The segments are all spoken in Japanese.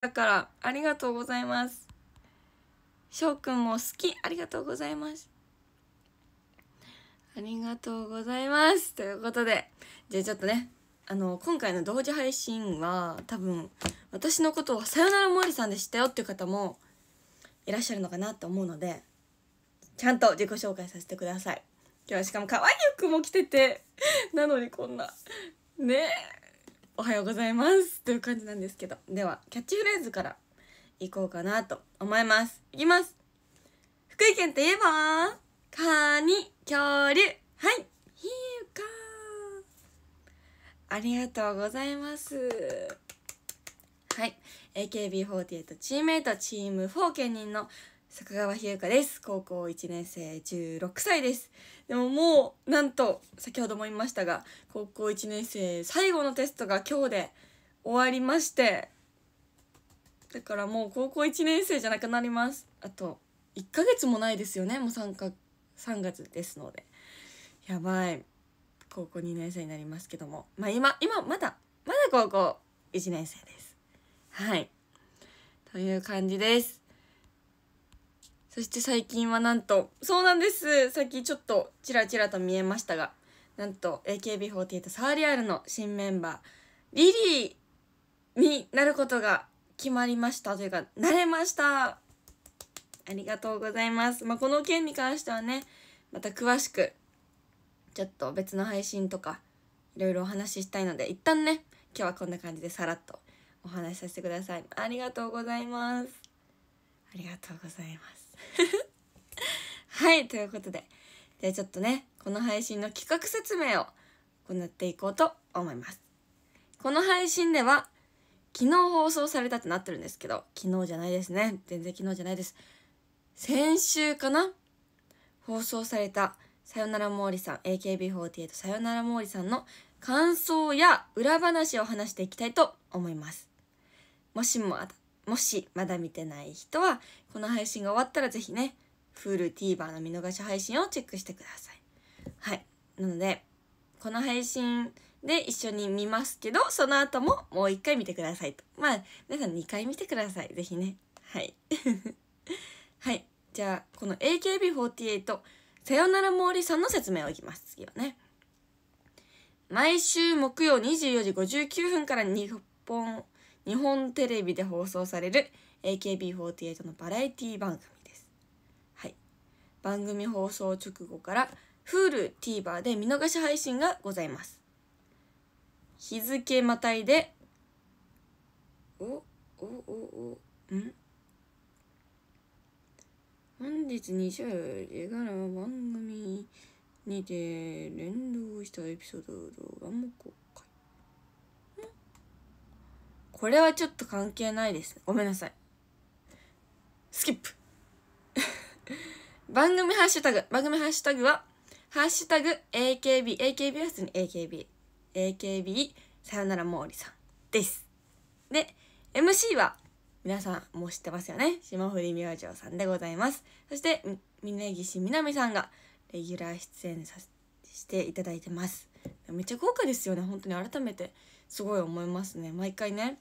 だからありがとうございます翔くんも好きありがとうございますありがとうございますということでじゃあちょっとねあの今回の同時配信は多分私のことを「さよならもりさんでしたよ」っていう方もいらっしゃるのかなと思うのでちゃんと自己紹介させてください今日はしかも可愛い服も着ててなのにこんなねえおはようございますという感じなんですけどではキャッチフレーズからいこうかなと思いますいきます福井県といえばカニ恐竜はいひゆかありがとうございますはい AKB48 チームメイトチーム4兼人の坂川ひゆかです高校1年生16歳ですでももうなんと先ほども言いましたが高校1年生最後のテストが今日で終わりましてだからもう高校1年生じゃなくなりますあと1ヶ月もないですよねもう3か3月ですのでやばい高校2年生になりますけどもまあ今今まだまだ高校1年生ですはいという感じですそして最近はなんと、そうなんですさっきちょっとちらちらと見えましたが、なんと AKB48 サーリアルの新メンバー、リリーになることが決まりましたというか、なれましたありがとうございます。まあ、この件に関してはね、また詳しく、ちょっと別の配信とか、いろいろお話ししたいので、一旦ね、今日はこんな感じでさらっとお話しさせてください。ありがとうございます。ありがとうございます。はい、ということで。じゃあちょっとね、この配信の企画説明を行っていこうと思います。この配信では、昨日放送されたってなってるんですけど、昨日じゃないですね。全然昨日じゃないです。先週かな放送された、さよなら毛利さん、AKB48 さよなら毛利さんの感想や裏話を話していきたいと思います。もしもあたもしまだ見てない人は、この配信が終わったら是非ね、Hulu、TVer の見逃し配信をチェックしてください。はい。なので、この配信で一緒に見ますけど、その後ももう一回見てくださいと。まあ、皆さん2回見てください。是非ね。はい。はい。じゃあ、この AKB48、さよなら毛利さんの説明をいきます。次はね。毎週木曜24時59分から日本日本テレビで放送される AKB48 のバラエティ番組です。はい。番組放送直後から Hulu、TVer で見逃し配信がございます。日付またいで、お、お、お、お、ん本日20時から番組にて連動したエピソード動画も公開。これはちょっと関係ないですごめんなさいスキップ 番組ハッシュタグ番組ハッシュタグは「ハッシュタグ #AKB」AKB は普通に AKB AKB さよなら毛利さんですで MC は皆さんもう知ってますよね霜降り明星さんでございますそして峯岸みなみさんがレギュラー出演さしていただいてますめっちゃ豪華ですよね本当に改めてすごい思いますね毎回ね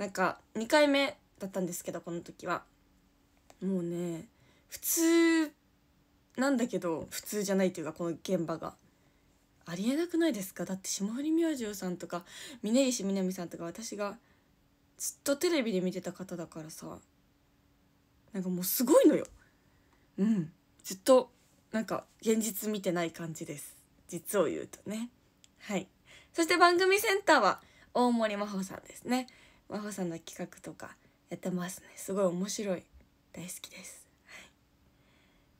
なんか2回目だったんですけどこの時はもうね普通なんだけど普通じゃないというかこの現場がありえなくないですかだって霜降り明星さんとか峯岸みなみさんとか私がずっとテレビで見てた方だからさなんかもうすごいのようんずっとなんか現実見てない感じです実を言うとねはいそして番組センターは大森真帆さんですね和穂さんの企画とかやってますねすごい面白い大好きです、はい、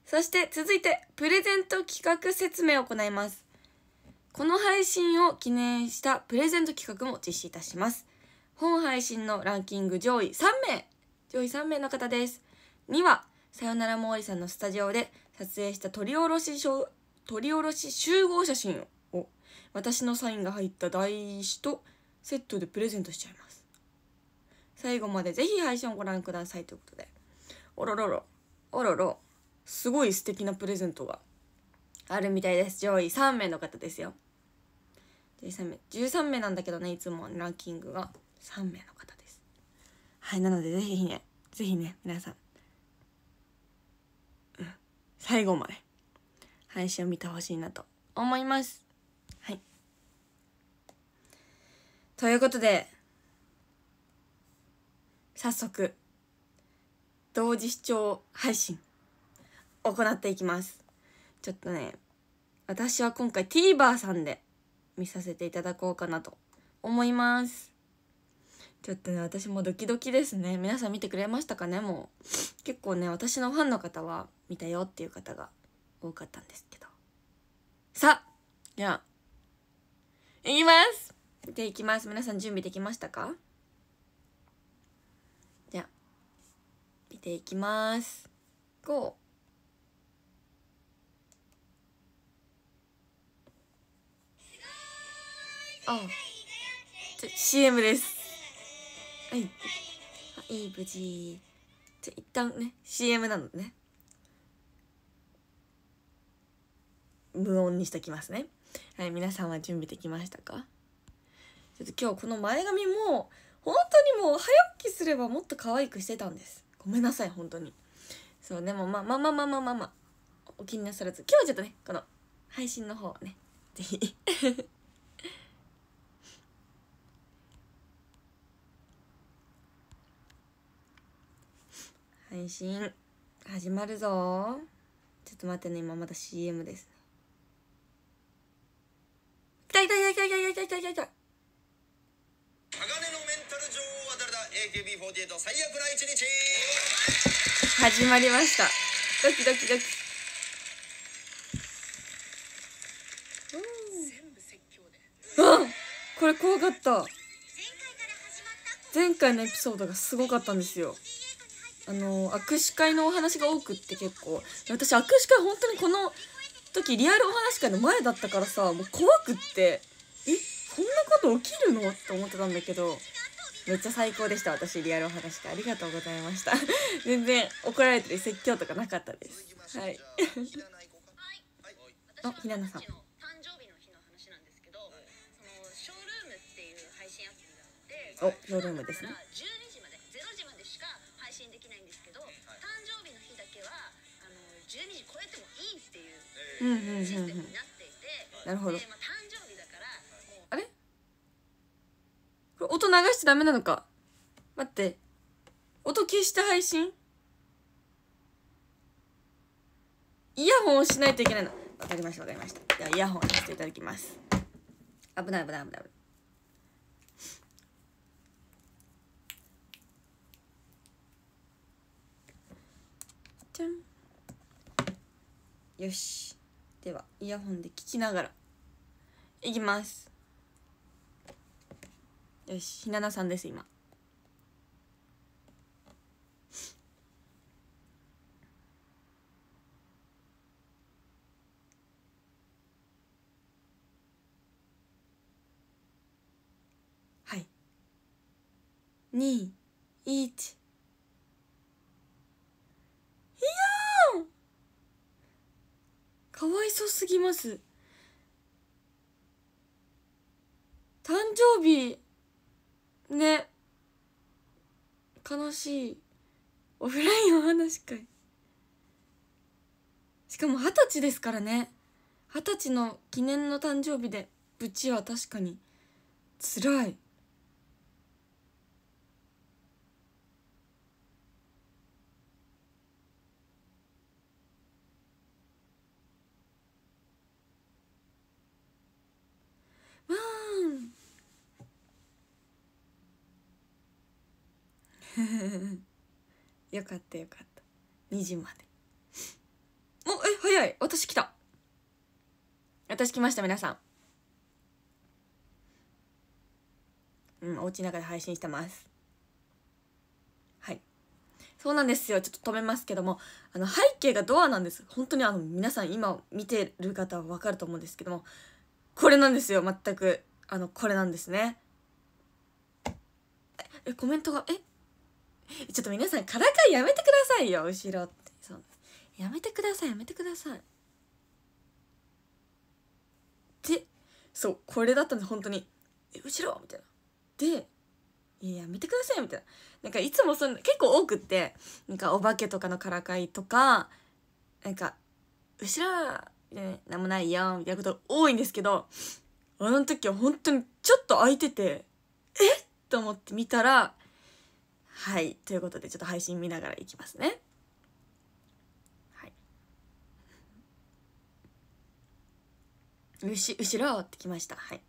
そして続いてプレゼント企画説明を行いますこの配信を記念したプレゼント企画も実施いたします本配信のランキング上位3名上位3名の方です2はさよなら毛利さんのスタジオで撮影した撮り下ろし撮り下ろし集合写真を私のサインが入った台紙とセットでプレゼントしちゃいます最後までぜひ配信をご覧くださいということでおろろろおろろすごい素敵なプレゼントがあるみたいです上位3名の方ですよ13名13名なんだけどねいつもランキングが3名の方ですはいなのでぜひねぜひね皆さん、うん、最後まで配信を見てほしいなと思いますはいということで早速同時視聴配信行っていきますちょっとね私は今回 TVer さんで見させていただこうかなと思いますちょっとね私もドキドキですね皆さん見てくれましたかねもう結構ね私のファンの方は見たよっていう方が多かったんですけどさあじゃあいきますでいきます皆さん準備できましたか見ていきます。5あちょ CM ですはいあいい無事じゃ一旦ね CM なのね無音にしときますねはい皆さんは準備できましたかちょっと今日この前髪も本当にもう早起きすればもっと可愛くしてたんですごめんなさい本当にそうでもまあまあまあまあまあまあ、まあ、お気になさらず今日はちょっとねこの配信の方ねぜひ配信始まるぞちょっと待ってね今まだ CM ですね来た来た来た来た来た来た来た来た鋼のメンタル女王は誰だ AKB48 最悪な一日始まりましたドキドキドキんこれ怖かった前回から始まった前回のエピソードがすごかったんですよあの握手会のお話が多くって結構私握手会本当にこの時リアルお話会の前だったからさもう怖くってえそんなこと起きるのって思ってたんだけどめっちゃ最高でした私リアルお話ありがとうございました 全然怒られてる説教とかなかったですはい あひななさんおショールームですねうん時まで0時までしか配信できないんですけど、誕生日の日だけはあの時超えてもいいっていうん、なっていて、なるほど、これ音流しちゃダメなのか。待って。音消して配信イヤホンをしないといけないの。わかりました、わかりました。では、イヤホンさせていただきます。危ない、危ない、危ない。じゃん。よし。では、イヤホンで聞きながら、いきます。よしひななさんです今はい2 1かわいそすぎます誕生日ね悲しいオフラインお話会しかも二十歳ですからね二十歳の記念の誕生日でブチは確かにつらいわあ よかったよかった2時までおえ早い私来た私来ました皆さんうんお家の中で配信してますはいそうなんですよちょっと止めますけどもあの背景がドアなんです本当にあの皆さん今見てる方は分かると思うんですけどもこれなんですよ全くあのこれなんですねえコメントがえ ちょっと皆さんからかいやめてくださいよ後ろってそうやめてくださいやめてくださいでそうこれだったんです本当に「え、後ろ!」みたいなで「いややめてください」みたいななんかいつもその結構多くってなんかお化けとかのからかいとかなんか「後ろ!」みたいな「何もないよ」みたいなこと多いんですけどあの時は本当にちょっと空いててえっと思って見たらはいということでちょっと配信見ながらいきますねはい後後ろってきましたはい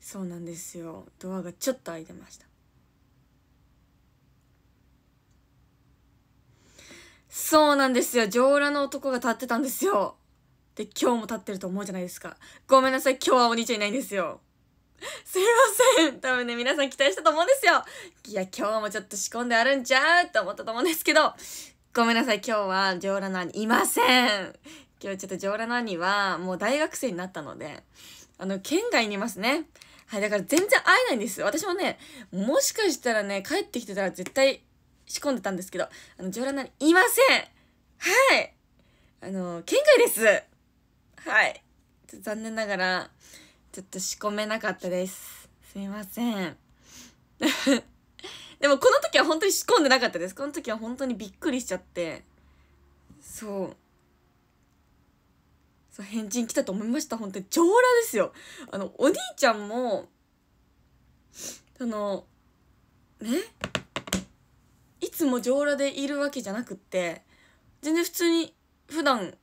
そうなんですよドアがちょっと開いてましたそうなんですよ。上裸の男が立ってたんですよ。で、今日も立ってると思うじゃないですか。ごめんなさい。今日はお兄ちゃんいないんですよ。すいません。多分ね、皆さん期待したと思うんですよ。いや、今日もちょっと仕込んであるんちゃうと思ったと思うんですけど、ごめんなさい。今日は上裸の兄いません。今日ちょっと上裸の兄は、もう大学生になったので、あの、県外にいますね。はい、だから全然会えないんです。私もね、もしかしたらね、帰ってきてたら絶対仕込んでたんですけど、あの、ジョラナにいませんはい。あの、県外ですはい。残念ながら、ちょっと仕込めなかったです。すいません。でもこの時は本当に仕込んでなかったです。この時は本当にびっくりしちゃって。そう。そう、返事来たと思いました。本当に。上羅ですよ。あの、お兄ちゃんも、その、ねいつも上裸でいるわけじゃなくって全然普通に普段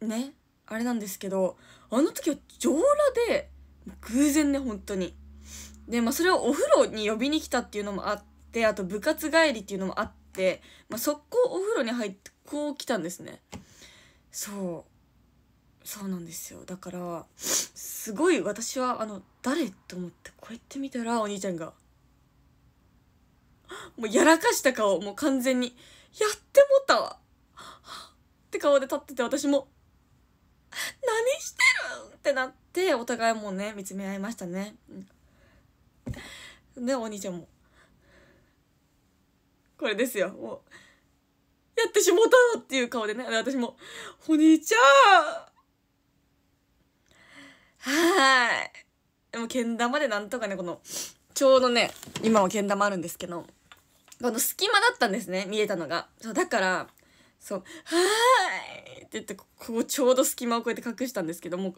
ねあれなんですけどあの時は上裸で偶然ね本当にでまあそれをお風呂に呼びに来たっていうのもあってあと部活帰りっていうのもあって、まあ、速攻お風呂に入ってこう来たんですねそうそうなんですよだからすごい私はあの誰と思ってこうやって見たらお兄ちゃんがもうやらかした顔、もう完全に。やってもたわ。って顔で立ってて私も、何してるってなって、お互いもうね、見つめ合いましたね。で、お兄ちゃんも。これですよ。もう、やってしもたっていう顔でね。私も、お兄ちゃんはーい。でも、けん玉でなんとかね、この、ちょうどね、今はけん玉あるんですけど、この隙間だったんですね、見えたのが。そう、だから、そう、はーいって言って、ここちょうど隙間をこうやって隠したんですけども、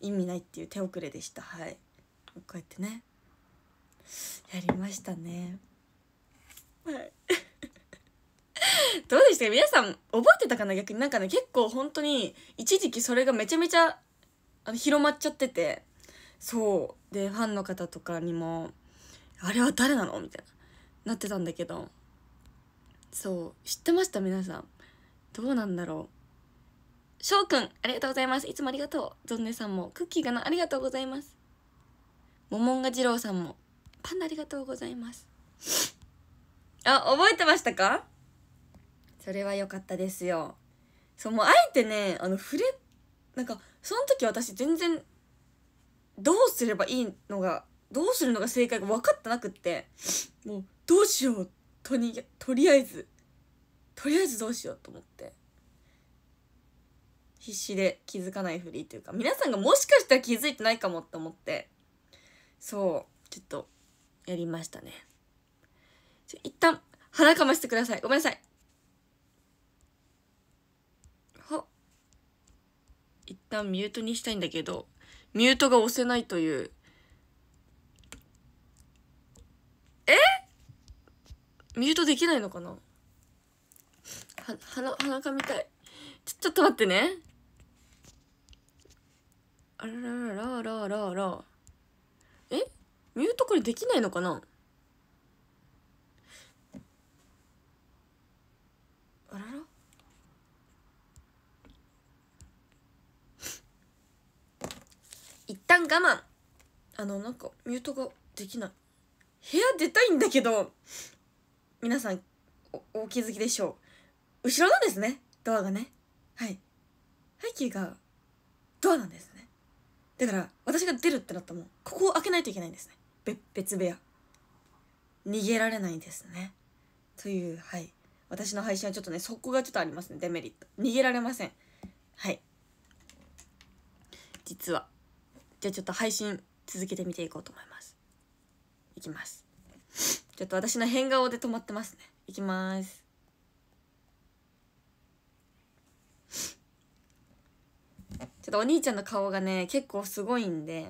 意味ないっていう手遅れでした。はい。こうやってね。やりましたね。はい。どうでした皆さん覚えてたかな逆になんかね結構本当に一時期それがめちゃめちゃあの広まっちゃっててそうでファンの方とかにも「あれは誰なの?」みたいななってたんだけどそう知ってました皆さんどうなんだろう翔くんありがとうございますいつもありがとうゾンネさんもクッキーかなありがとうございますモモンガ二郎さんもパンダありがとうございますあ覚えてましたかそれは良かったですよそうもうあえてねあの触れなんかその時私全然どうすればいいのがどうするのが正解が分かってなくってもうどうしようとにとりあえずとりあえずどうしようと思って必死で気づかないふりというか皆さんがもしかしたら気づいてないかもって思ってそうちょっとやりましたね一旦鼻かましてくださいごめんなさい一旦ミュートにしたいんだけどミュートが押せないというミュートできないのかなは、鼻、鼻かみたい。ちょ、ちょっと待ってね。あららららららえミュートこれできないのかなあらら一旦我慢あのなんかミュートができない部屋出たいんだけど皆さんお気づきでしょう後ろなんですねドアがねはい背景がドアなんですねだから私が出るってなったらもうここを開けないといけないんですね別別部屋逃げられないんですねというはい私の配信はちょっとねそこがちょっとありますねデメリット逃げられませんはい実はじゃあちょっと配信続けてみていこうと思いますいきますちょっと私の変顔で止まってますねいきますちょっとお兄ちゃんの顔がね結構すごいんで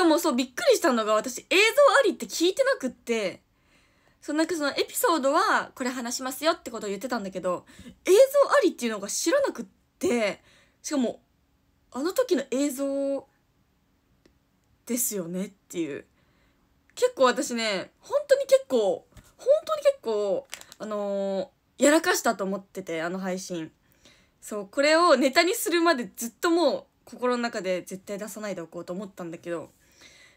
かもそうびっくりしたのが私映像ありって聞いてなくってそのなんかそのエピソードはこれ話しますよってことを言ってたんだけど映像ありっていうのが知らなくってしかもあの時の映像ですよねっていう結構私ね本当に結構本当に結構あのー、やらかしたと思っててあの配信そうこれをネタにするまでずっともう心の中で絶対出さないでおこうと思ったんだけど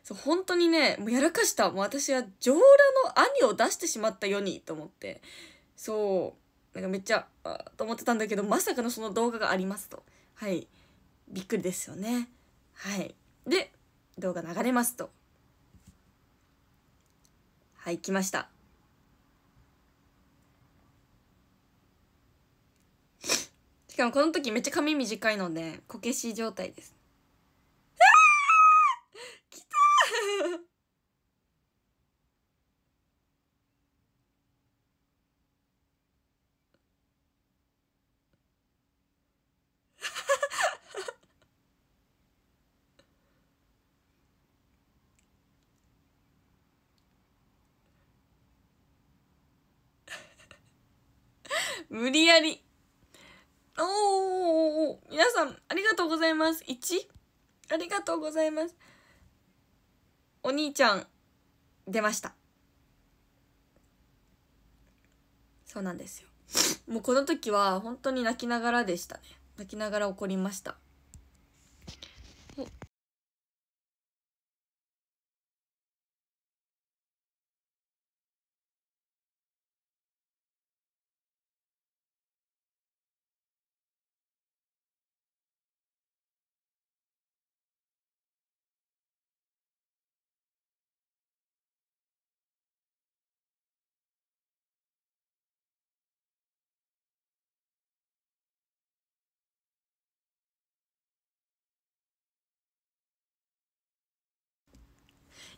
そう本当にねもうやらかしたもう私は上裸の兄を出してしまったようにと思ってそうなんかめっちゃあと思ってたんだけどまさかのその動画がありますとはいびっくりですよねはいで動画流れますとはい来ましたしかもこの時めっちゃ髪短いのでこけし状態です無理やり。おー、皆さん、ありがとうございます。1? ありがとうございます。お兄ちゃん出ましたそうなんですよもうこの時は本当に泣きながらでしたね泣きながら怒りました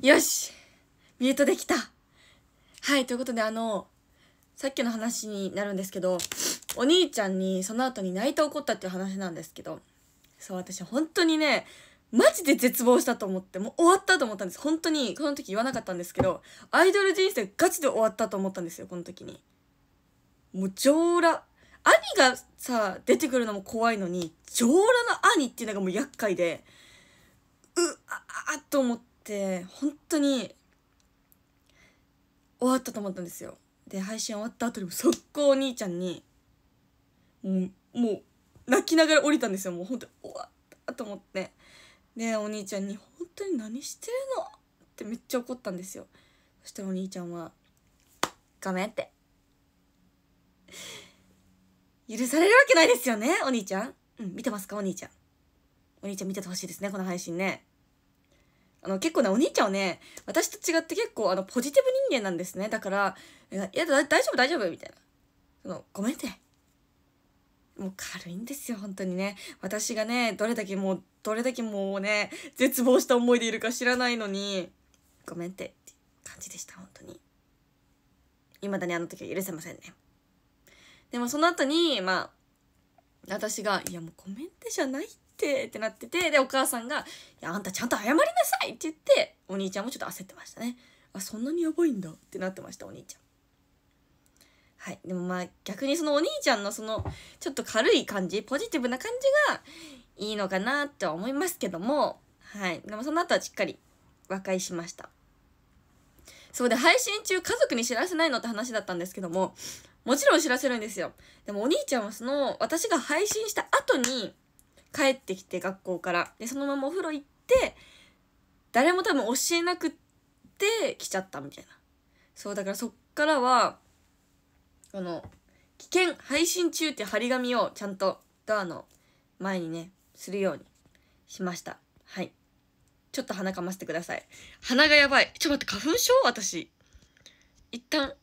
よしミュートできたはいということであのさっきの話になるんですけどお兄ちゃんにその後に泣いて怒ったっていう話なんですけどそう私本当にねマジで絶望したと思ってもう終わったと思ったんです本当にこの時言わなかったんですけどアイドル人生ガチで終わったと思ったんですよこの時にもう上羅兄がさ出てくるのも怖いのに上羅の兄っていうのがもう厄介でうああっと思ってって本当に終わったと思ったんですよで配信終わった後にも速攻お兄ちゃんにもうもう泣きながら降りたんですよもう本当に終わったと思ってでお兄ちゃんに「本当に何してるの?」ってめっちゃ怒ったんですよそしたらお兄ちゃんは「ごめん」って許されるわけないですよねお兄ちゃんうん見てますかお兄ちゃんお兄ちゃん見ててほしいですねこの配信ねあの、結構ね、お兄ちゃんはね、私と違って結構、あの、ポジティブ人間なんですね。だから、いや、大丈夫、大丈夫、みたいな。その、ごめんて。もう軽いんですよ、本当にね。私がね、どれだけもう、どれだけもうね、絶望した思いでいるか知らないのに、ごめんってって感じでした、本当に。未だにあの時は許せませんね。でもその後に、まあ、私が、いやもうごめんてじゃないって。ってってなっててでお母さんが「いやあんたちゃんと謝りなさい!」って言ってお兄ちゃんもちょっと焦ってましたねあそんなにやばいんだってなってましたお兄ちゃんはいでもまあ逆にそのお兄ちゃんのそのちょっと軽い感じポジティブな感じがいいのかなって思いますけどもはいでもその後はしっかり和解しましたそうで配信中家族に知らせないのって話だったんですけどももちろん知らせるんですよでもお兄ちゃんはその私が配信した後に帰ってきて学校からでそのままお風呂行って誰も多分教えなくって来ちゃったみたいなそうだからそっからはこの「危険配信中」って張り紙をちゃんとドアの前にねするようにしましたはいちょっと鼻かませてください鼻がやばいちょっと待って花粉症私一旦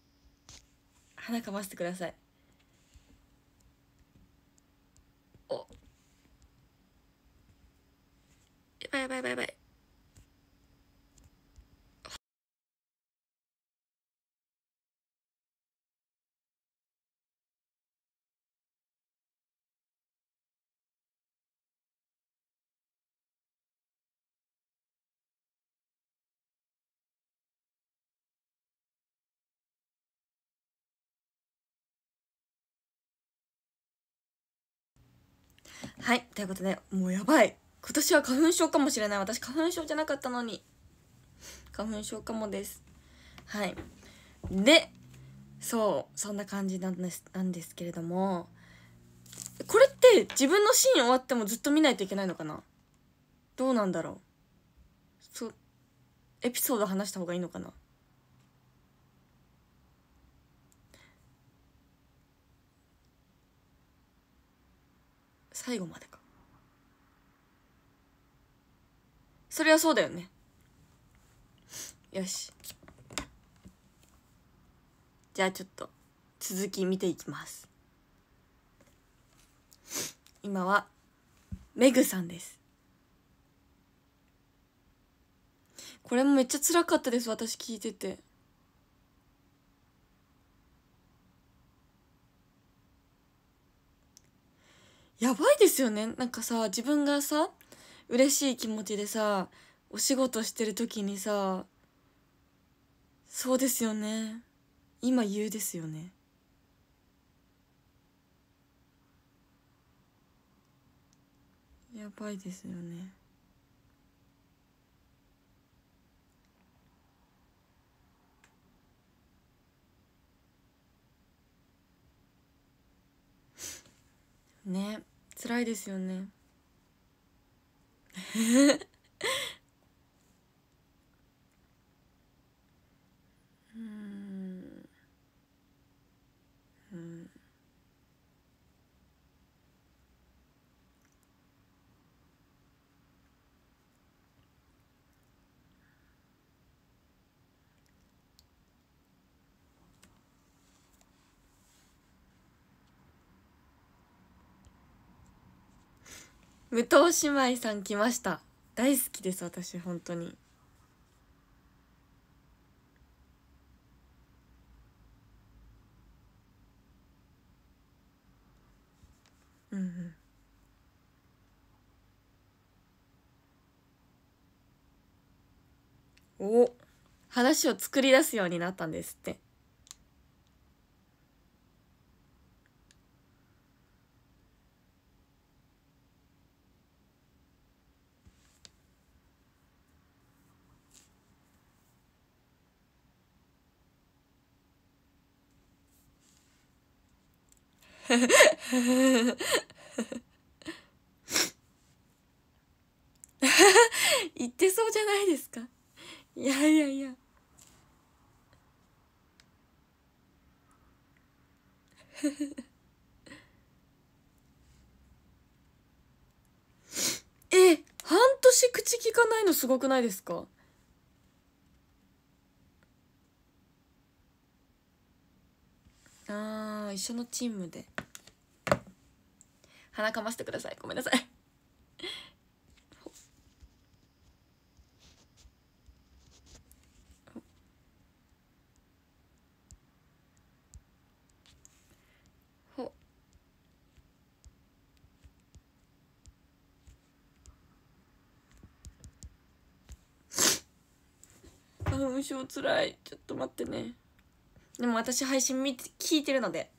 鼻かませてくださいおバイバイいやばいはい。ということで、もうやばい。今年は花粉症かもしれない私花粉症じゃなかったのに花粉症かもですはいでそうそんな感じなんですなんですけれどもこれって自分のシーン終わってもずっと見ないといけないのかなどうなんだろうそうエピソード話した方がいいのかな最後までそれはそうだよねよしじゃあちょっと続き見ていきます今はメグさんですこれもめっちゃ辛かったです私聞いててやばいですよねなんかさ自分がさ嬉しい気持ちでさお仕事してる時にさそうですよね今言うですよねやばいですよねね辛いですよね Hmm. 武藤姉妹さん来ました大好きです私本当にうんお話を作り出すようになったんですって言ってそうじゃないですかいやいやいや え半年口聞かないのすごくないですかああ一緒のチームで鼻かましてくださいごめんなさい花粉症つらいちょっと待ってねでも私配信見て聞いてるので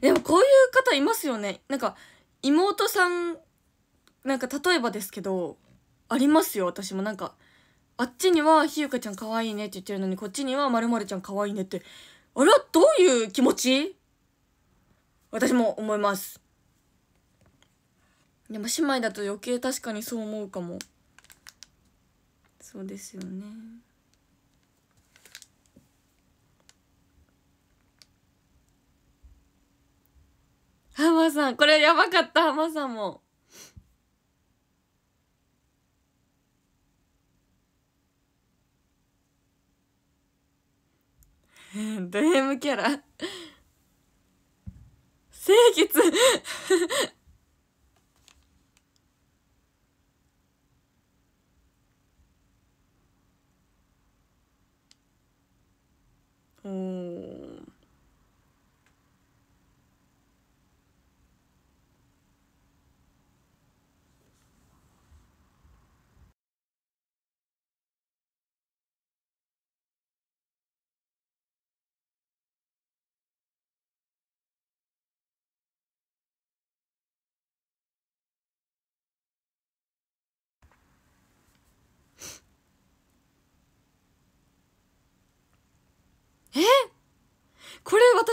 でもこういう方いますよねなんか妹さんなんか例えばですけどありますよ私もなんかあっちにはひゆかちゃん可愛いねって言ってるのにこっちにはまるまるちゃん可愛いねってあらどういう気持ち私も思いますでも姉妹だと余計確かにそう思うかもそうですよねハマさん、これやばかった、ハマさんも。ド M キャラ清潔 おー。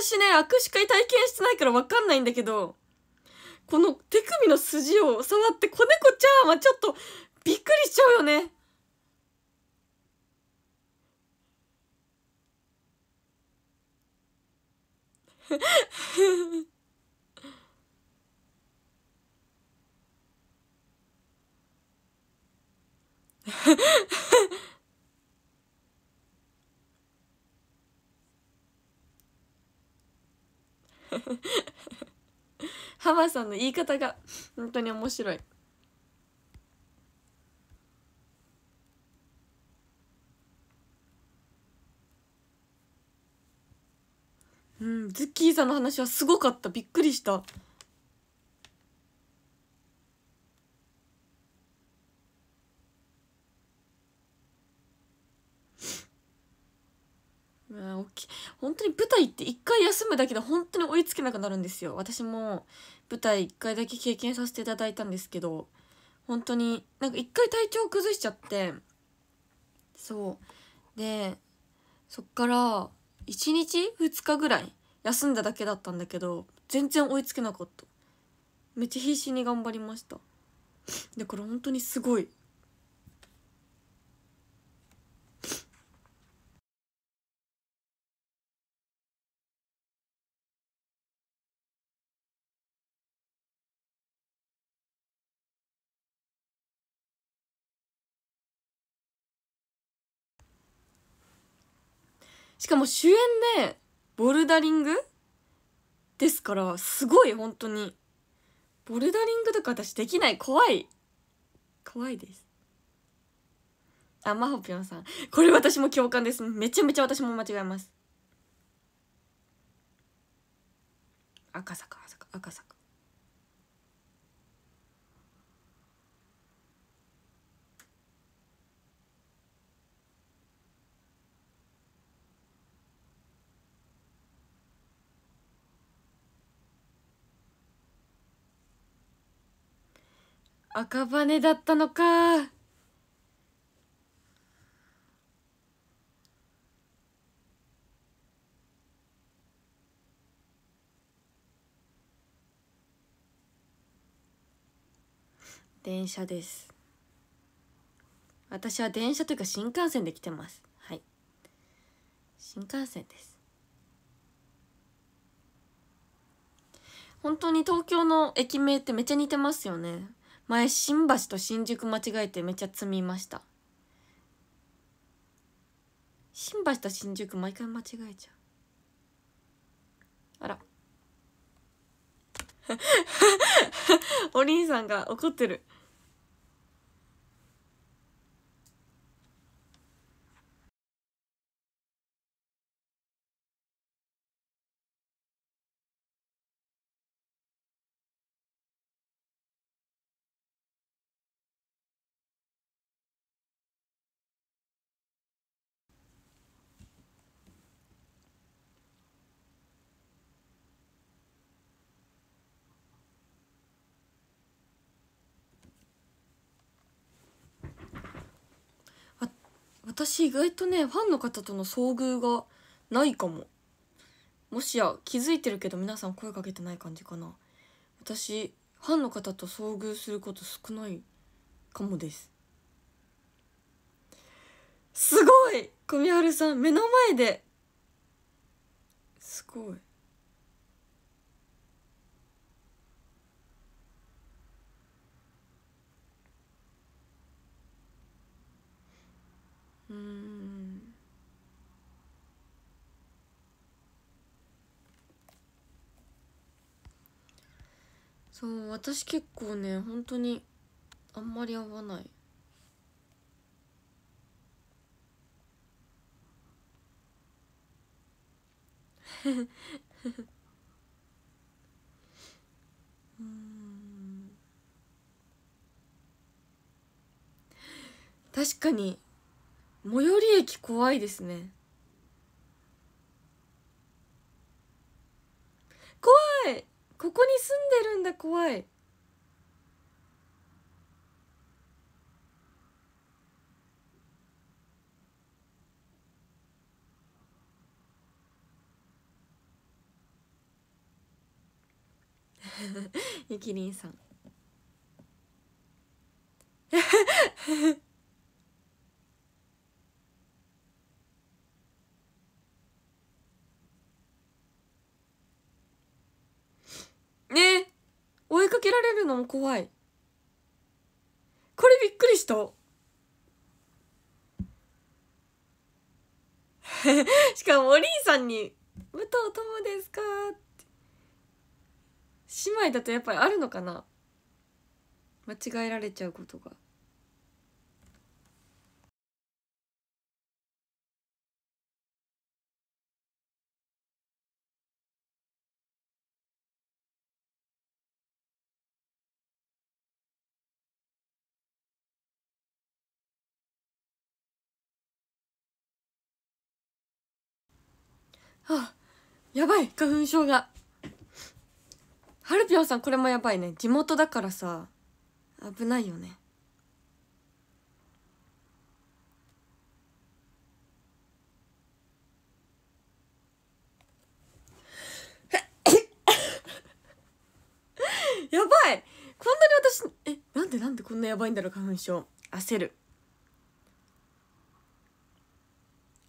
私ね、握手会体験してないからわかんないんだけど、この手首の筋を触って子猫ちゃんはちょっとびっくりしちゃうよね。浜さんの言い方が本当に面白い。うん、ズッキーさんの話はすごかったびっくりしたまあ、本当に舞台って一回休むだけで本当に追いつけなくなるんですよ私も舞台1回だけ経験させていただいたんですけど本当になんか1回体調崩しちゃってそうでそっから1日2日ぐらい休んだだけだったんだけど全然追いつけなかっためっちゃ必死に頑張りましただから本当にすごいしかも主演でボルダリングですからすごい本当にボルダリングとか私できない怖い怖いですあマホぴょんさんこれ私も共感ですめちゃめちゃ私も間違えます赤坂赤坂赤坂赤羽だったのか電車です私は電車というか新幹線で来てますはい新幹線です本当に東京の駅名ってめっちゃ似てますよね前新橋と新宿間違えてめっちゃ積みました新橋と新宿毎回間違えちゃうあら おりんさんが怒ってる私意外とねファンの方との遭遇がないかももしや気づいてるけど皆さん声かけてない感じかな私ファンの方と遭遇すること少ないかもですすごい小宮春さん目の前ですごいうんそう私結構ね本当にあんまり合わないフフフフ確かに最寄り駅怖いですね怖いここに住んでるんだ怖いゆきりんさん ね追いかけられるのも怖いこれびっくりした しかもお兄さんに「武藤友ですか?」って姉妹だとやっぱりあるのかな間違えられちゃうことが。あやばい花粉症がはるぴょンさんこれもやばいね地元だからさ危ないよね やばいこんなに私えなんでなんでこんなやばいんだろう花粉症焦る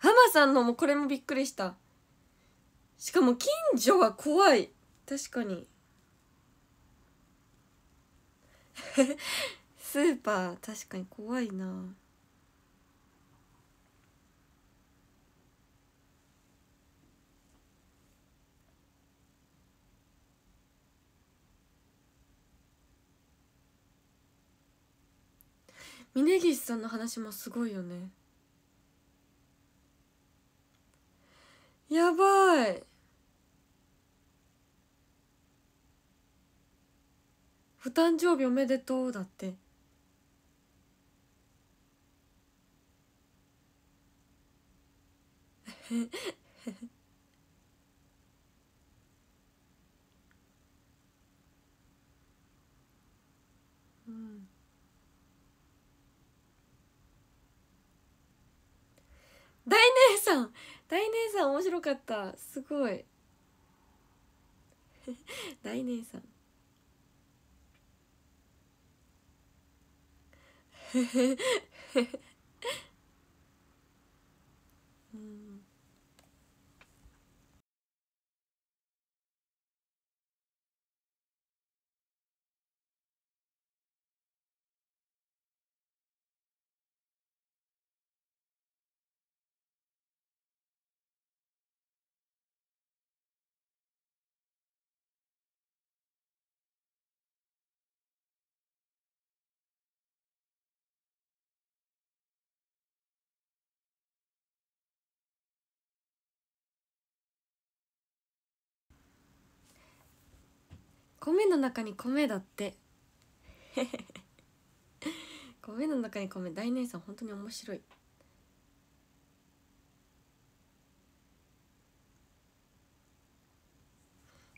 ハマさんのもこれもびっくりしたしかも近所は怖い確かに スーパー確かに怖いな峯岸さんの話もすごいよねやばいお誕生日おめでとうだってえ大姉さん面白かったすごい 大姉さん 米の中に米だって 米の中に米大姉さん本当に面白い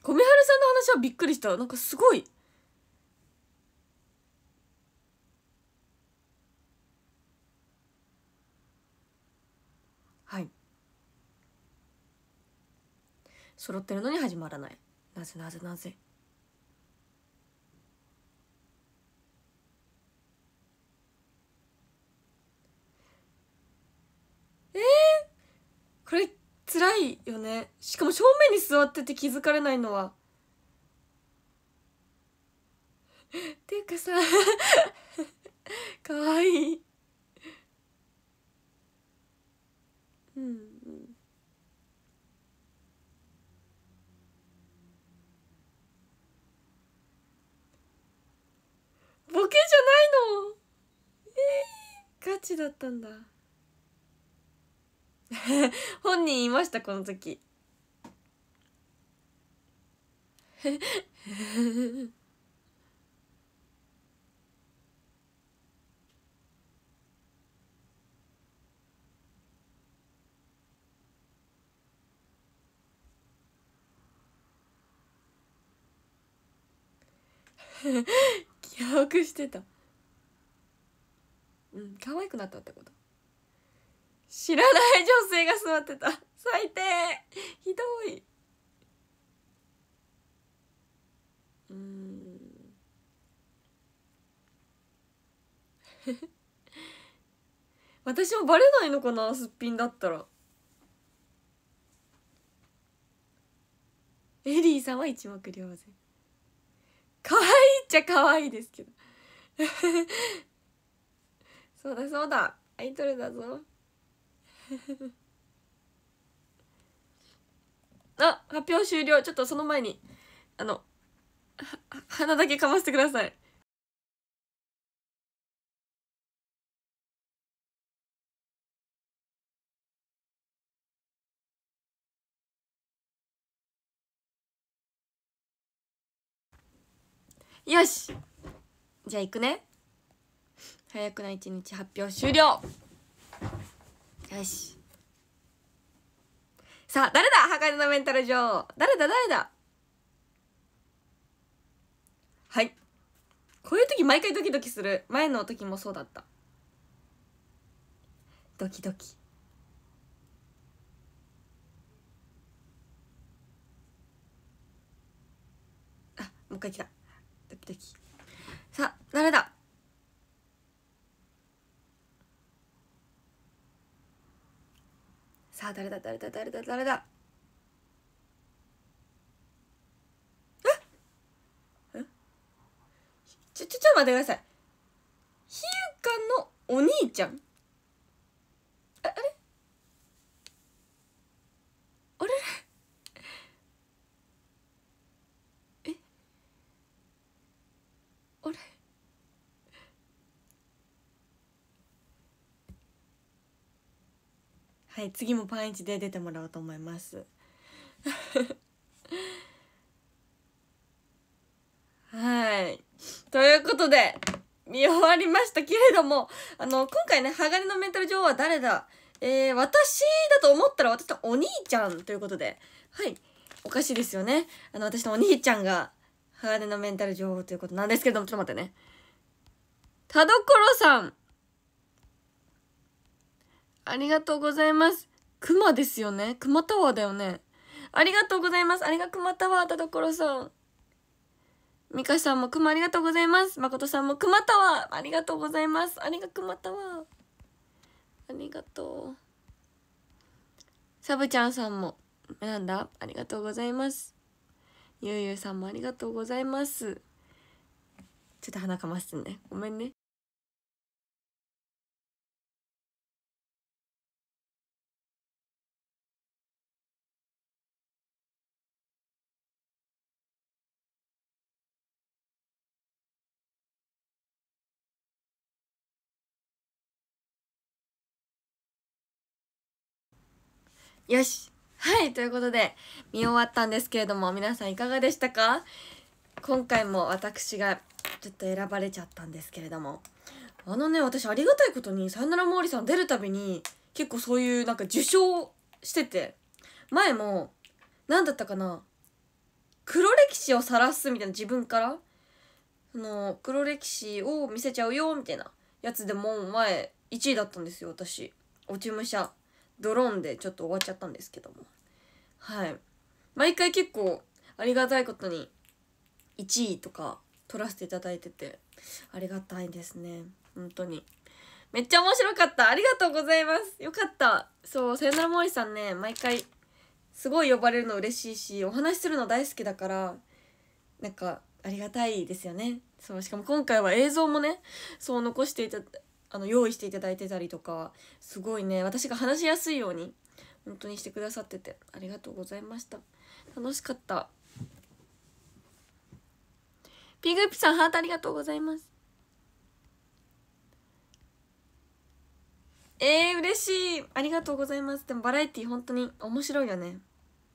米春さんの話はびっくりしたなんかすごいはい揃ってるのに始まらないなぜなぜなぜこれ辛いよねしかも正面に座ってて気づかれないのはっていうかさ かわいいうんボケじゃないのえー、ガチだったんだ 本人いましたこの時 記憶してたうん可愛くなったってこと知らない女性が座ってた最低ひどいうん 私もバレないのかなすっぴんだったらエリーさんは一目瞭然可愛いっちゃ可愛いですけど そうだそうだアイドルだぞ あ発表終了ちょっとその前にあの鼻だけかましてくださいよしじゃあ行くね早くない一日発表終了よしさあ誰だ鋼のメンタル女王誰だ誰だはいこういう時毎回ドキドキする前の時もそうだったドキドキあもう一回来たドキドキさあ誰ださあ誰だ誰だ誰だ誰だえちょちょちょ待ってくださいひゆかのお兄ちゃんああれあれはい次もパンイチで出てもらおうと思います はいということで見終わりましたけれどもあの今回ね「鋼のメンタル女王は誰だ?」えー、私だと思ったら私のお兄ちゃんということではいおかしいですよねあの私のお兄ちゃんが鋼のメンタル女王ということなんですけれどもちょっと待ってね田所さんありがとうございます。熊ですよね熊タワーだよねありがとうございます。あれが熊タワーだところさん。ミカさんも熊ありがとうございます。誠さんも熊タワーありがとうございます。あれが熊タワー。ありがとう。サブちゃんさんも、なんだありがとうございます。ゆうゆうさんもありがとうございます。ちょっと鼻かましてね。ごめんね。よしはいということで見終わったんですけれども皆さんいかがでしたか今回も私がちょっと選ばれちゃったんですけれどもあのね私ありがたいことにさよなら毛利さん出るたびに結構そういうなんか受賞してて前も何だったかな黒歴史を晒すみたいな自分からその黒歴史を見せちゃうよみたいなやつでも前1位だったんですよ私落ち武者ドローンでちょっと終わっちゃったんですけどもはい毎回結構ありがたいことに1位とか取らせていただいててありがたいですね本当にめっちゃ面白かったありがとうございますよかったそうさよならもりさんね毎回すごい呼ばれるの嬉しいしお話するの大好きだからなんかありがたいですよねそうしかも今回は映像もねそう残していたあの用意していただいてたりとかすごいね私が話しやすいように本当にしてくださっててありがとうございました楽しかったピグピさんハートありがとうございますえー、嬉しいありがとうございますでもバラエティー本当に面白いよね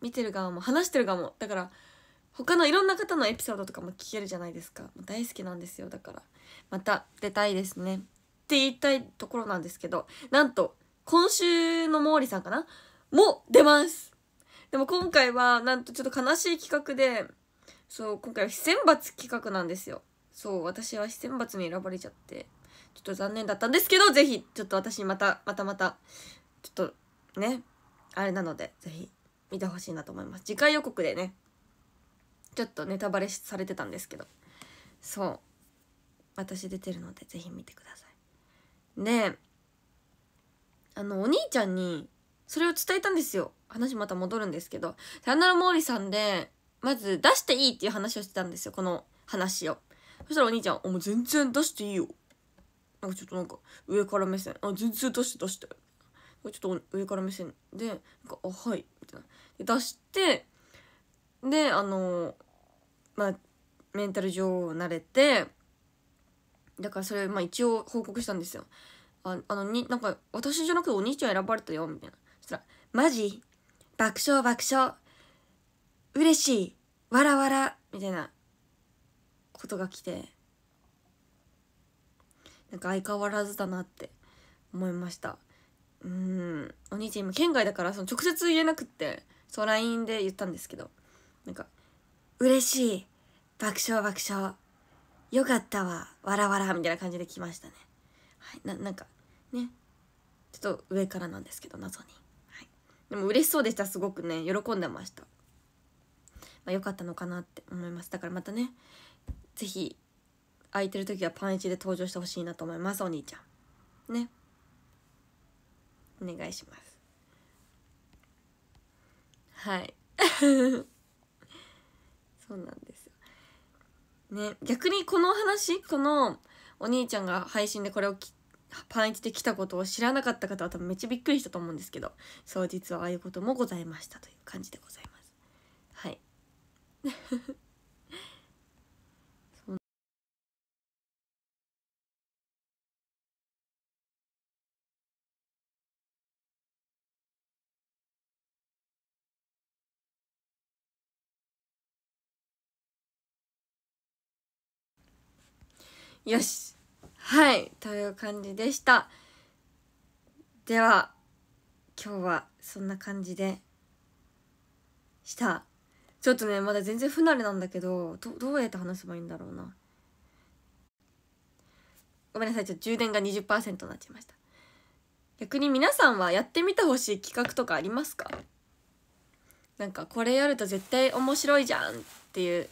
見てる側も話してる側もだから他のいろんな方のエピソードとかも聞けるじゃないですか大好きなんですよだからまた出たいですねって言いたいところなんですけど、なんと、今週の毛利さんかなも出ますでも今回は、なんとちょっと悲しい企画で、そう、今回は非選抜企画なんですよ。そう、私は非選抜に選ばれちゃって、ちょっと残念だったんですけど、是非ちょっと私にまた、またまた、ちょっと、ね、あれなので、是非見てほしいなと思います。次回予告でね、ちょっとネタバレされてたんですけど、そう、私出てるので、是非見てください。であのお兄ちゃんにそれを伝えたんですよ話また戻るんですけどサンモー毛利さんでまず出していいっていう話をしてたんですよこの話をそしたらお兄ちゃん「あもう全然出していいよ」なんかちょっとなんか上から目線「あ全然出して出して」ちょっと上から目線でなんか「あはい」みたいなで出してであのまあメンタル女王慣れてだからそれ、まあ、一応報告したんですよああのになんか私じゃなくてお兄ちゃん選ばれたよみたいなそしたら「マジ爆笑爆笑嬉しいわらわら」みたいなことが来てなんか相変わらずだなって思いましたうんお兄ちゃん今県外だからその直接言えなくってそう LINE で言ったんですけどなんか「嬉しい爆笑爆笑よかったわわらわら」みたいな感じで来ましたねはいななんかねちょっと上からなんですけど謎に、はい、でも嬉しそうでしたすごくね喜んでましたまあ、良かったのかなって思いますだからまたね是非空いてる時はパンイチで登場してほしいなと思いますお兄ちゃんねお願いしますはい そうなんですね、逆にこの話このお兄ちゃんが配信でこれをパンチで来たことを知らなかった方は多分めっちゃびっくりしたと思うんですけどそう実はああいうこともございましたという感じでございますはいよしはいという感じでしたでは今日はそんな感じでしたちょっとねまだ全然不慣れなんだけどどどうやって話せばいいんだろうなごめんなさいちょっと充電が20%になっちゃいました逆に皆さんはやってみてほしい企画とかありますかなんかこれやると絶対面白いじゃんっていう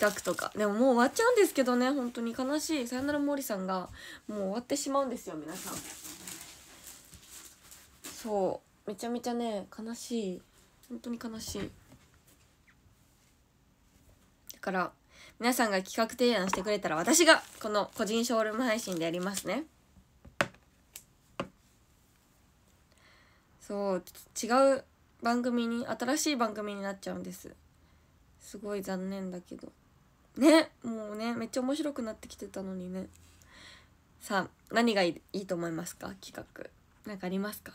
企画とかでももう終わっちゃうんですけどね本当に悲しいさよなら森さんがもう終わってしまうんですよ皆さんそうめちゃめちゃね悲しい本当に悲しいだから皆さんが企画提案してくれたら私がこの個人ショールーム配信でやりますねそう違う番組に新しい番組になっちゃうんですすごい残念だけどねもうねめっちゃ面白くなってきてたのにねさあ何がいいと思いますか企画何かありますか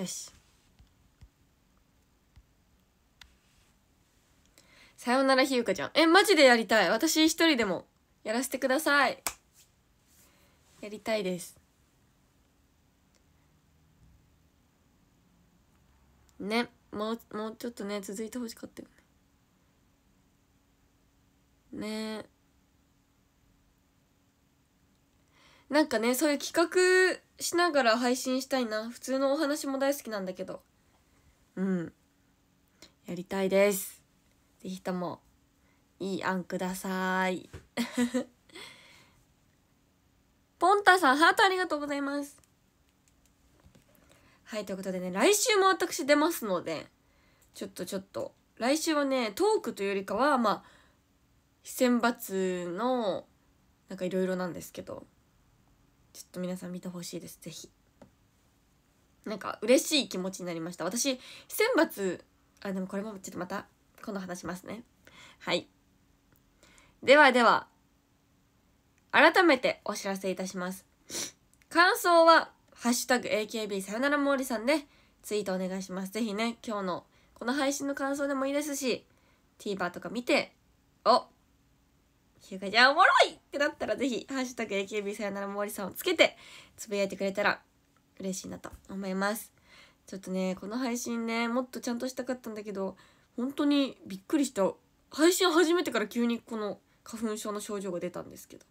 よしさよならひゆかちゃんえマジでやりたい私一人でもやらせてくださいやりたいですねもうもうちょっとね続いてほしかったよねねなんかねそういう企画しながら配信したいな普通のお話も大好きなんだけどうんやりたいです是非ともいい案ください ポンタさんハートありがとうございますはいということでね来週も私出ますのでちょっとちょっと来週はねトークというよりかはまあ選抜のなんかいろいろなんですけどちょっと皆さん見てほしいです是非なんか嬉しい気持ちになりました私選抜あでもこれもちょっとまた今度話しますねはいではでは改めてお知らせいたします感想は「ハッシュタグ #AKB さよなら毛利さん」でツイートお願いします是非ね今日のこの配信の感想でもいいですし TVer とか見ておひゆガちゃんおもろいってなったらぜひ、ハッシュタグ AKB さよなら森さんをつけて、つぶやいてくれたら嬉しいなと思います。ちょっとね、この配信ね、もっとちゃんとしたかったんだけど、本当にびっくりした。配信始めてから急にこの花粉症の症状が出たんですけど、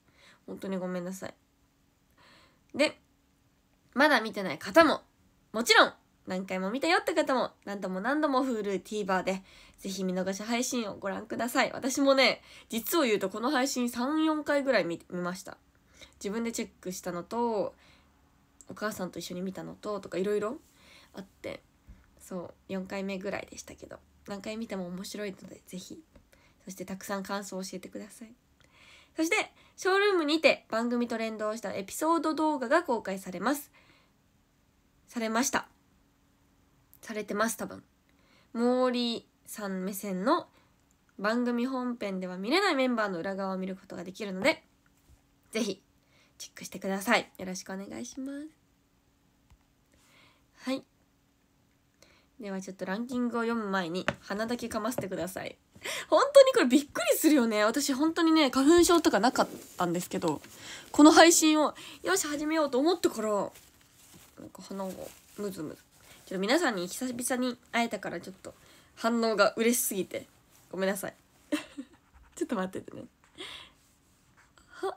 本当にごめんなさい。で、まだ見てない方も、もちろん何回も見たよって方も何度も何度も HuluTVer でぜひ見逃し配信をご覧ください私もね実を言うとこの配信34回ぐらい見見ました自分でチェックしたのとお母さんと一緒に見たのととかいろいろあってそう4回目ぐらいでしたけど何回見ても面白いのでぜひそしてたくさん感想を教えてくださいそしてショールームにて番組と連動したエピソード動画が公開されますされましたされてます多分毛利さん目線の番組本編では見れないメンバーの裏側を見ることができるので是非チェックしてくださいよろしくお願いしますはいではちょっとランキングを読む前に鼻だけかませてください本当にこれびっくりするよね私本当にね花粉症とかなかったんですけどこの配信をよし始めようと思ってからなんか鼻をムズムズちょっと皆さんに久々に会えたからちょっと反応が嬉しすぎてごめんなさい ちょっと待っててねは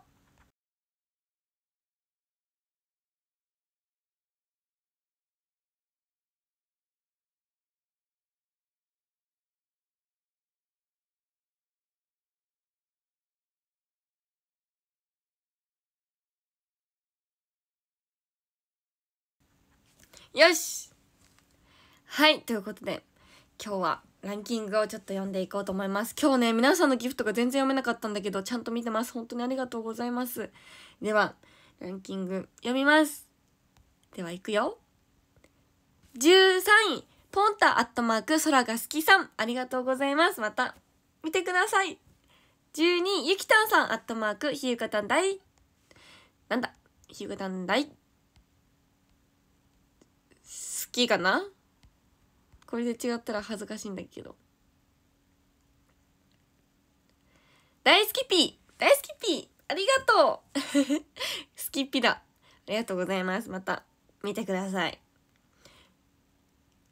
よしはいということで今日はランキングをちょっと読んでいこうと思います今日ね皆さんのギフトが全然読めなかったんだけどちゃんと見てます本当にありがとうございますではランキング読みますではいくよ13位ポンタアットマーク空が好きさんありがとうございますまた見てください12位ゆきたんさんアットマークひゆかたん大なんだひゆかたん大好きかなこれで違ったら恥ずかしいんだけど大好きピー大好きピーありがとう 好きピだありがとうございますまた見てください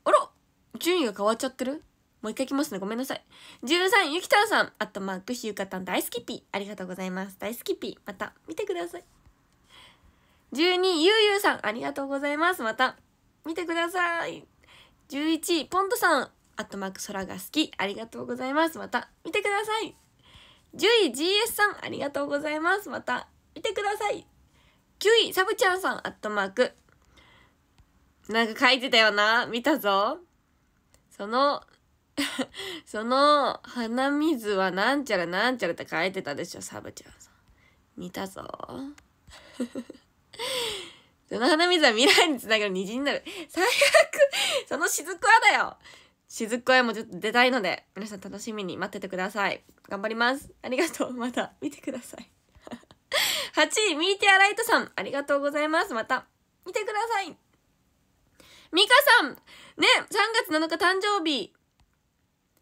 あら順位が変わっちゃってるもう一回来ますね。ごめんなさい。13、ゆきたんさん。アットマーク、ひゆかたん大好きピー。ありがとうございます。大好きピー。また、見てください。12、ゆうゆうさん。ありがとうございます。また、見てください。11位、ポンドさん、アットマーク空が好き、ありがとうございます。また見てください。10位、GS さん、ありがとうございます。また見てください。9位、サブちゃんさん、アットマーク。なんか書いてたよな。見たぞ。その、その、鼻水はなんちゃらなんちゃらって書いてたでしょ、サブちゃんさん。見たぞ。その花水は未来につながる虹になる。最悪その雫はだよ雫はもちょっと出たいので、皆さん楽しみに待っててください。頑張ります。ありがとう。また見てください。8 位、ミーティアライトさん。ありがとうございます。また見てください。ミカさんね !3 月7日誕生日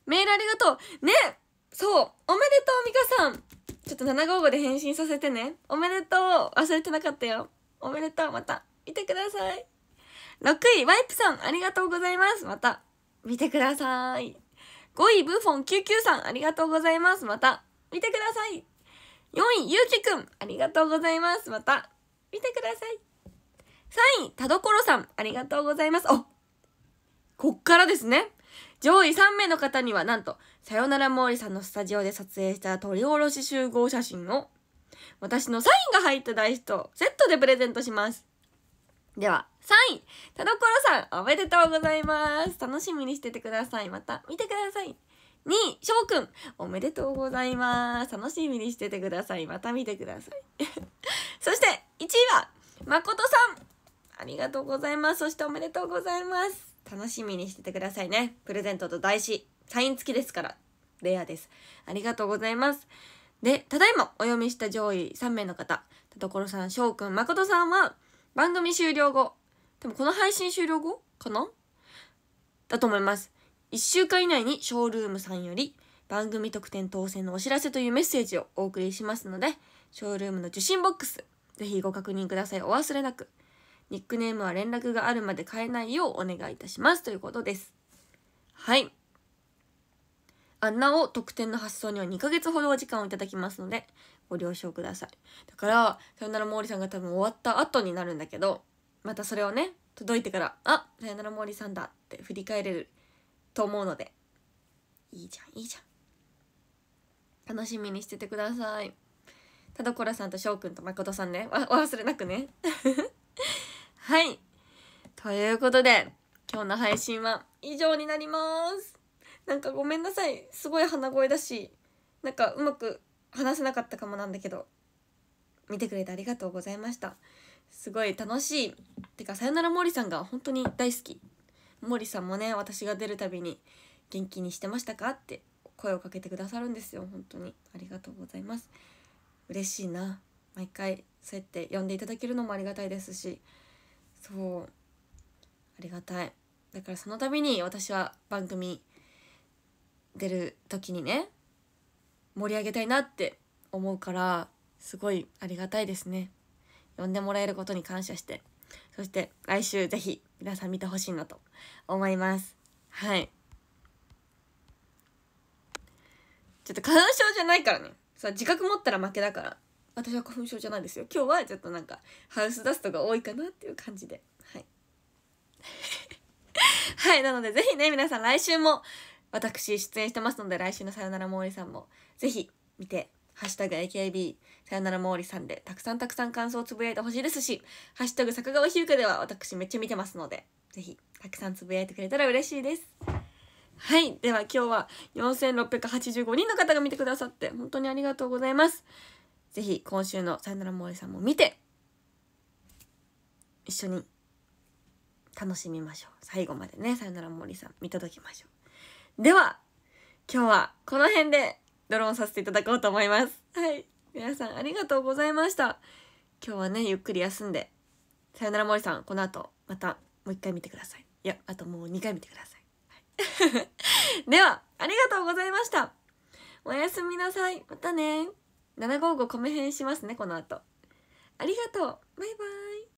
メールありがとうねそうおめでとうミカさんちょっと755で返信させてね。おめでとう忘れてなかったよ。おめでとうまた見てください6位ワイプさんありがとうございますまた見てください5位ブーフォン99さんありがとうございますまた見てください4位ゆうきくんありがとうございますまた見てください3位田所さんありがとうございますおこっからですね上位3名の方にはなんと、さよなら毛利さんのスタジオで撮影した撮り下ろし集合写真を私のサインが入った台紙とセットでプレゼントします。では、3位田所さんおめでとうございます楽しみにしててください。また見てください。2位、翔くんおめでとうございます楽しみにしててください。また見てください。そして1位は、誠さんありがとうございます。そしておめでとうございます。楽しみにしててくださいね。プレゼントと台紙、サイン付きですから。レアです。ありがとうございます。で、ただいまお読みした上位3名の方、田所さん、翔くん、誠さんは、番組終了後、多分この配信終了後かなだと思います。1週間以内にショールームさんより、番組特典当選のお知らせというメッセージをお送りしますので、ショールームの受信ボックス、ぜひご確認ください。お忘れなく。ニックネームは連絡があるまで変えないようお願いいたします。ということです。はい。んなを特典の発送には2ヶ月ほどお時間をいただきますので、ご了承ください。だから、さよなら毛利さんが多分終わった後になるんだけど、またそれをね、届いてから、あさよなら毛利さんだって振り返れると思うので、いいじゃん、いいじゃん。楽しみにしててください。田所さんと翔くんと誠さんね、お忘れなくね。はい。ということで、今日の配信は以上になります。なんかごめんなさいすごい鼻声だしなんかうまく話せなかったかもなんだけど見てくれてありがとうございましたすごい楽しいてかさよなら森さんが本当に大好き森さんもね私が出るたびに「元気にしてましたか?」って声をかけてくださるんですよ本当にありがとうございます嬉しいな毎回そうやって呼んでいただけるのもありがたいですしそうありがたいだからその度に私は番組出る時にね盛り上げたいなって思うからすごいありがたいですね呼んでもらえることに感謝してそして来週ぜひ皆さん見てほしいなと思いますはいちょっと花粉症じゃないからねさあ自覚持ったら負けだから私は花粉症じゃないですよ今日はちょっとなんかハウスダストが多いかなっていう感じではい はいなのでぜひね皆さん来週も私出演してますので来週の「さよなら毛利さん」もぜひ見て「ハッシュタグ #AKB さよなら毛利さん」でたくさんたくさん感想をつぶやいてほしいですし「ハッシュタグ坂川ひゆか」では私めっちゃ見てますのでぜひたくさんつぶやいてくれたら嬉しいです。はい。では今日は4685人の方が見てくださって本当にありがとうございます。ぜひ今週のさよなら毛利さんも見て一緒に楽しみましょう最後までねさよなら利さん見届けましょうでは、今日はこの辺でドローンさせていただこうと思います。はい。皆さんありがとうございました。今日はね、ゆっくり休んで。さよなら森さん、この後、またもう一回見てください。いや、あともう2回見てください。はい、では、ありがとうございました。おやすみなさい。またね。755コメ編しますね、この後。ありがとう。バイバイ。